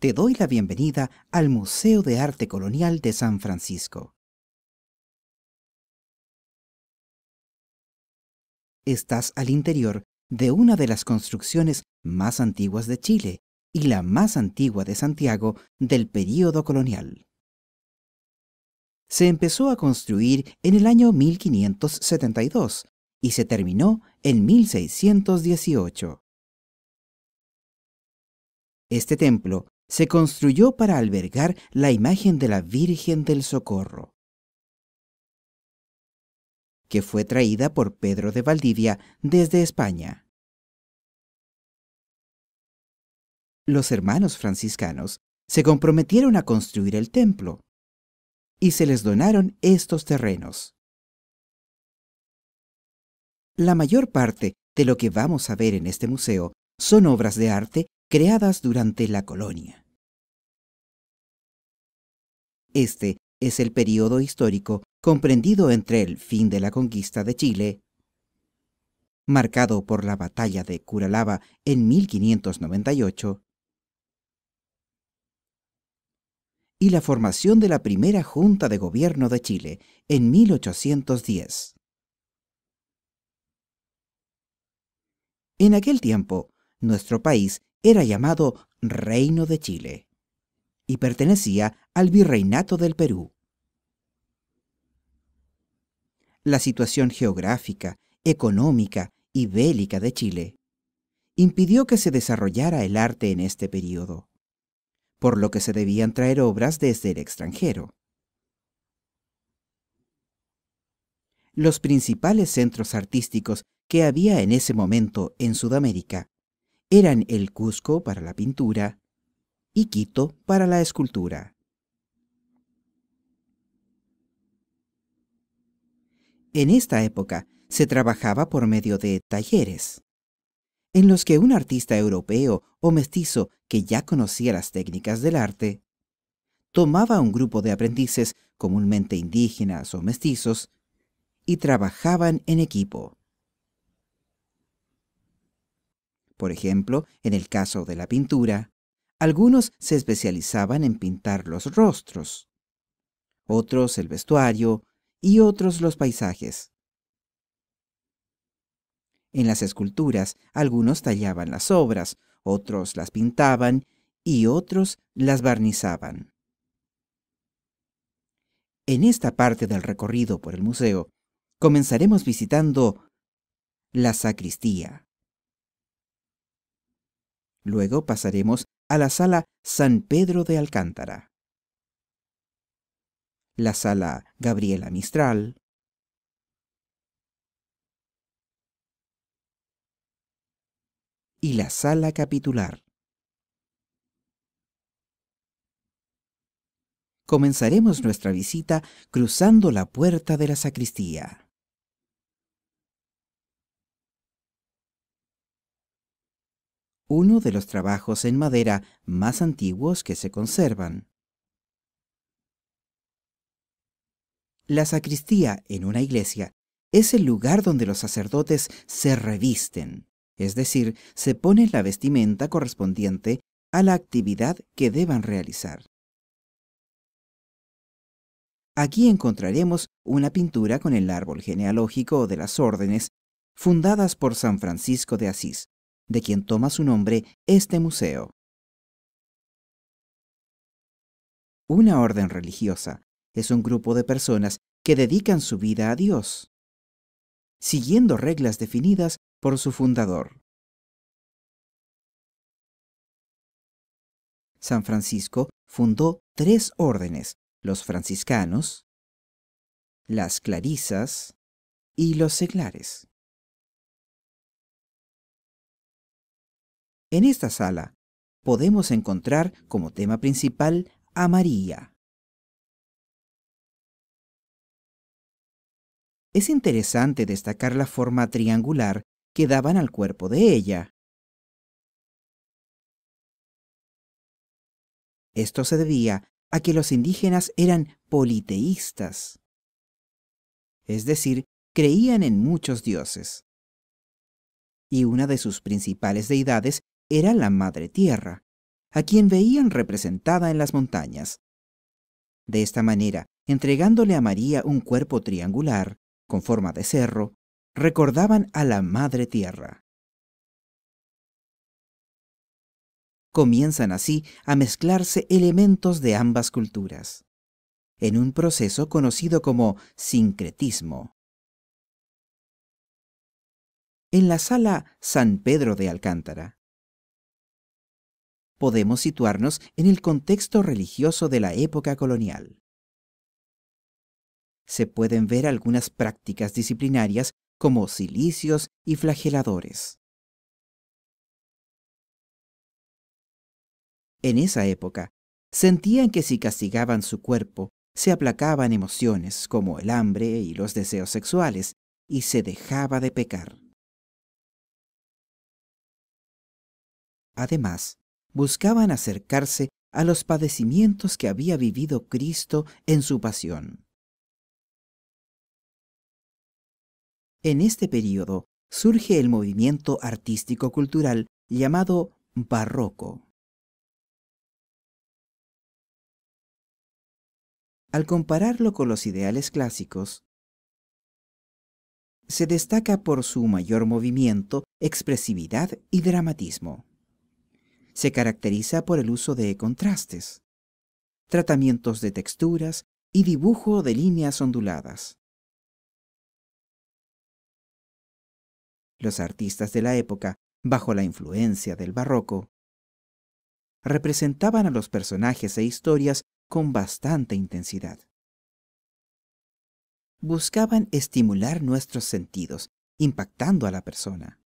te doy la bienvenida al Museo de Arte Colonial de San Francisco. Estás al interior de una de las construcciones más antiguas de Chile y la más antigua de Santiago del período colonial. Se empezó a construir en el año 1572 y se terminó en 1618. Este templo se construyó para albergar la imagen de la Virgen del Socorro, que fue traída por Pedro de Valdivia desde España. Los hermanos franciscanos se comprometieron a construir el templo y se les donaron estos terrenos. La mayor parte de lo que vamos a ver en este museo son obras de arte creadas durante la colonia. Este es el periodo histórico comprendido entre el fin de la conquista de Chile, marcado por la batalla de Curalaba en 1598, y la formación de la primera Junta de Gobierno de Chile en 1810. En aquel tiempo, nuestro país era llamado Reino de Chile y pertenecía al Virreinato del Perú. La situación geográfica, económica y bélica de Chile impidió que se desarrollara el arte en este periodo, por lo que se debían traer obras desde el extranjero. Los principales centros artísticos que había en ese momento en Sudamérica eran el Cusco para la pintura y Quito para la escultura. En esta época se trabajaba por medio de talleres, en los que un artista europeo o mestizo que ya conocía las técnicas del arte, tomaba un grupo de aprendices, comúnmente indígenas o mestizos, y trabajaban en equipo. Por ejemplo, en el caso de la pintura, algunos se especializaban en pintar los rostros, otros el vestuario y otros los paisajes. En las esculturas, algunos tallaban las obras, otros las pintaban y otros las barnizaban. En esta parte del recorrido por el museo, comenzaremos visitando la sacristía. Luego pasaremos a la sala San Pedro de Alcántara, la sala Gabriela Mistral, y la sala capitular. Comenzaremos nuestra visita cruzando la puerta de la sacristía. uno de los trabajos en madera más antiguos que se conservan. La sacristía en una iglesia es el lugar donde los sacerdotes se revisten, es decir, se ponen la vestimenta correspondiente a la actividad que deban realizar. Aquí encontraremos una pintura con el árbol genealógico de las órdenes fundadas por San Francisco de Asís, de quien toma su nombre este museo. Una orden religiosa es un grupo de personas que dedican su vida a Dios, siguiendo reglas definidas por su fundador. San Francisco fundó tres órdenes, los franciscanos, las clarisas y los seglares. En esta sala podemos encontrar como tema principal a María. Es interesante destacar la forma triangular que daban al cuerpo de ella. Esto se debía a que los indígenas eran politeístas, es decir, creían en muchos dioses. Y una de sus principales deidades era la Madre Tierra, a quien veían representada en las montañas. De esta manera, entregándole a María un cuerpo triangular, con forma de cerro, recordaban a la Madre Tierra. Comienzan así a mezclarse elementos de ambas culturas, en un proceso conocido como sincretismo. En la sala San Pedro de Alcántara, podemos situarnos en el contexto religioso de la época colonial. Se pueden ver algunas prácticas disciplinarias como silicios y flageladores. En esa época, sentían que si castigaban su cuerpo, se aplacaban emociones como el hambre y los deseos sexuales, y se dejaba de pecar. Además, buscaban acercarse a los padecimientos que había vivido Cristo en su pasión. En este periodo surge el movimiento artístico-cultural llamado barroco. Al compararlo con los ideales clásicos, se destaca por su mayor movimiento, expresividad y dramatismo. Se caracteriza por el uso de contrastes, tratamientos de texturas y dibujo de líneas onduladas. Los artistas de la época, bajo la influencia del barroco, representaban a los personajes e historias con bastante intensidad. Buscaban estimular nuestros sentidos, impactando a la persona.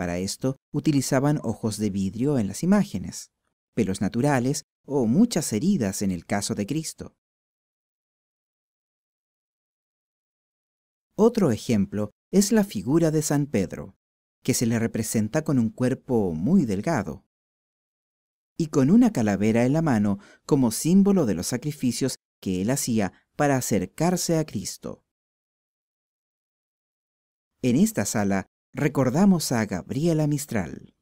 Para esto utilizaban ojos de vidrio en las imágenes, pelos naturales o muchas heridas en el caso de Cristo. Otro ejemplo es la figura de San Pedro, que se le representa con un cuerpo muy delgado y con una calavera en la mano como símbolo de los sacrificios que él hacía para acercarse a Cristo. En esta sala recordamos a Gabriela Mistral.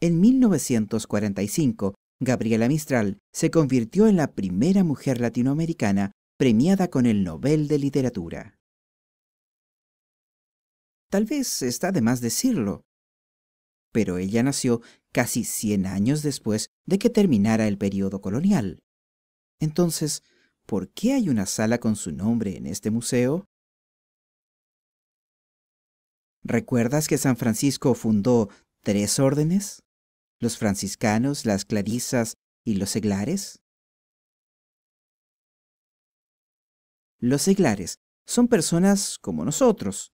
En 1945, Gabriela Mistral se convirtió en la primera mujer latinoamericana premiada con el Nobel de Literatura. Tal vez está de más decirlo, pero ella nació casi 100 años después de que terminara el periodo colonial. Entonces, ¿por qué hay una sala con su nombre en este museo? ¿Recuerdas que San Francisco fundó tres órdenes? Los franciscanos, las clarisas y los seglares. Los seglares son personas como nosotros,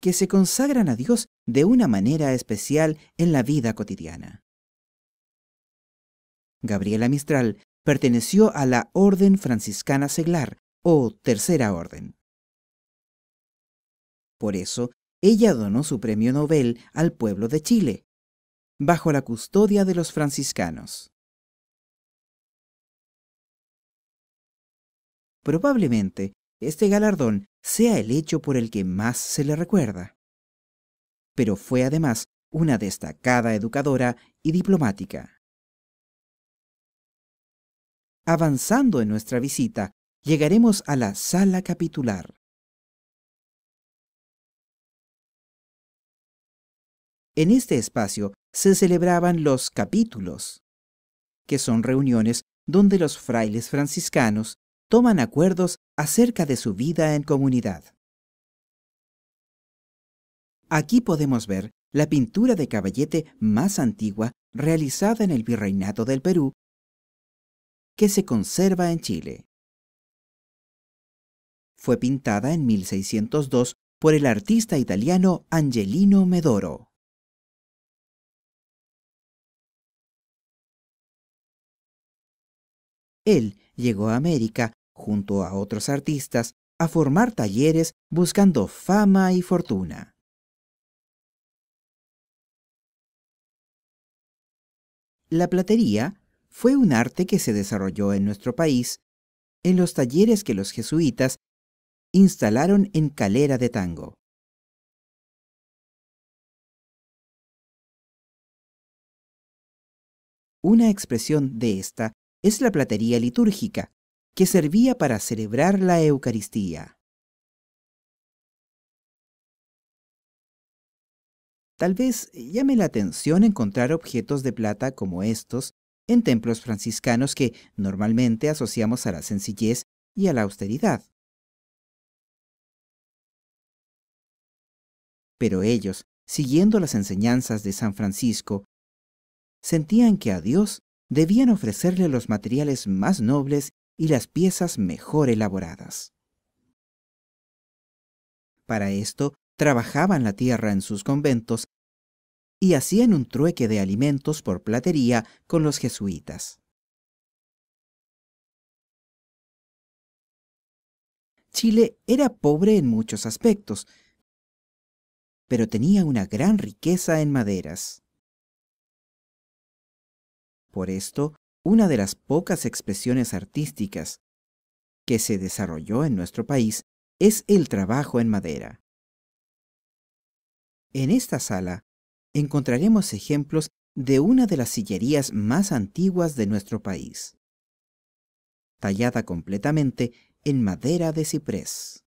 que se consagran a Dios de una manera especial en la vida cotidiana. Gabriela Mistral perteneció a la Orden Franciscana Seglar, o Tercera Orden. Por eso, ella donó su premio Nobel al pueblo de Chile, bajo la custodia de los franciscanos. Probablemente, este galardón sea el hecho por el que más se le recuerda. Pero fue además una destacada educadora y diplomática. Avanzando en nuestra visita, llegaremos a la sala capitular. En este espacio se celebraban los capítulos, que son reuniones donde los frailes franciscanos toman acuerdos acerca de su vida en comunidad. Aquí podemos ver la pintura de caballete más antigua realizada en el Virreinato del Perú, que se conserva en Chile. Fue pintada en 1602 por el artista italiano Angelino Medoro. Él llegó a América, junto a otros artistas, a formar talleres buscando fama y fortuna. La platería fue un arte que se desarrolló en nuestro país en los talleres que los jesuitas instalaron en Calera de Tango. Una expresión de esta es la platería litúrgica, que servía para celebrar la Eucaristía. Tal vez llame la atención encontrar objetos de plata como estos en templos franciscanos que normalmente asociamos a la sencillez y a la austeridad. Pero ellos, siguiendo las enseñanzas de San Francisco, sentían que a Dios debían ofrecerle los materiales más nobles y las piezas mejor elaboradas. Para esto, trabajaban la tierra en sus conventos y hacían un trueque de alimentos por platería con los jesuitas. Chile era pobre en muchos aspectos, pero tenía una gran riqueza en maderas. Por esto, una de las pocas expresiones artísticas que se desarrolló en nuestro país es el trabajo en madera. En esta sala encontraremos ejemplos de una de las sillerías más antiguas de nuestro país, tallada completamente en madera de ciprés.